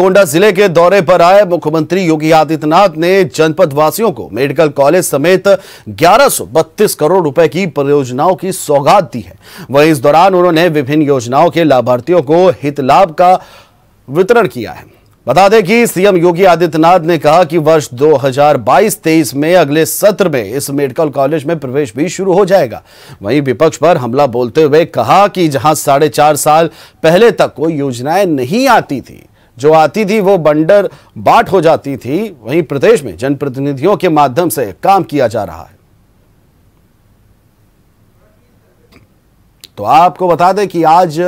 गोंडा जिले के दौरे पर आए मुख्यमंत्री योगी आदित्यनाथ ने जनपद वासियों को मेडिकल कॉलेज समेत 1132 करोड़ रुपए की परियोजनाओं की सौगात दी है वहीं इस दौरान उन्होंने विभिन्न योजनाओं के लाभार्थियों को हित लाभ का वितरण किया है बता दें कि सीएम योगी आदित्यनाथ ने कहा कि वर्ष 2022-23 में अगले सत्र में इस मेडिकल कॉलेज में प्रवेश भी शुरू हो जाएगा वहीं विपक्ष पर हमला बोलते हुए कहा कि जहां साढ़े चार साल पहले तक कोई योजनाएं नहीं आती थी जो आती थी वो बंडर बाट हो जाती थी वहीं प्रदेश में जनप्रतिनिधियों के माध्यम से काम किया जा रहा है तो आपको बता दें कि आज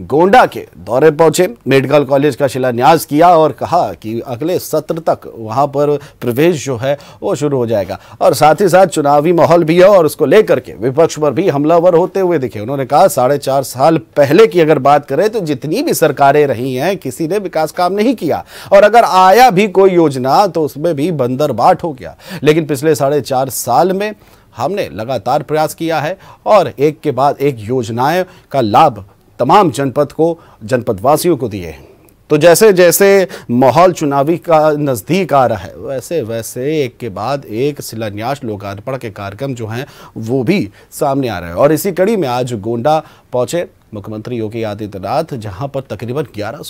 गोंडा के दौरे पहुंचे मेडिकल कॉलेज का शिलान्यास किया और कहा कि अगले सत्र तक वहां पर प्रवेश जो है वो शुरू हो जाएगा और साथ ही साथ चुनावी माहौल भी है और उसको लेकर के विपक्ष पर भी हमलावर होते हुए दिखे उन्होंने कहा साढ़े चार साल पहले की अगर बात करें तो जितनी भी सरकारें रही हैं किसी ने विकास काम नहीं किया और अगर आया भी कोई योजना तो उसमें भी बंदर बाट हो गया लेकिन पिछले साढ़े चार साल में हमने लगातार प्रयास किया है और एक के बाद एक योजनाएं का लाभ तमाम जनपद को जनपदवासियों को दिए हैं तो जैसे जैसे माहौल चुनावी का नज़दीक आ रहा है वैसे वैसे एक के बाद एक शिलान्यास लोकार्पण के कार्यक्रम जो हैं वो भी सामने आ रहे हैं और इसी कड़ी में आज गोंडा पहुंचे मुख्यमंत्री योगी आदित्यनाथ जहां पर तकरीबन ग्यारह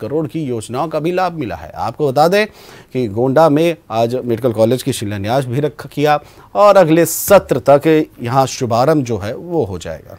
करोड़ की योजनाओं का भी लाभ मिला है आपको बता दें कि गोंडा में आज मेडिकल कॉलेज की शिलान्यास भी रखा किया और अगले सत्र तक यहाँ शुभारम्भ जो है वो हो जाएगा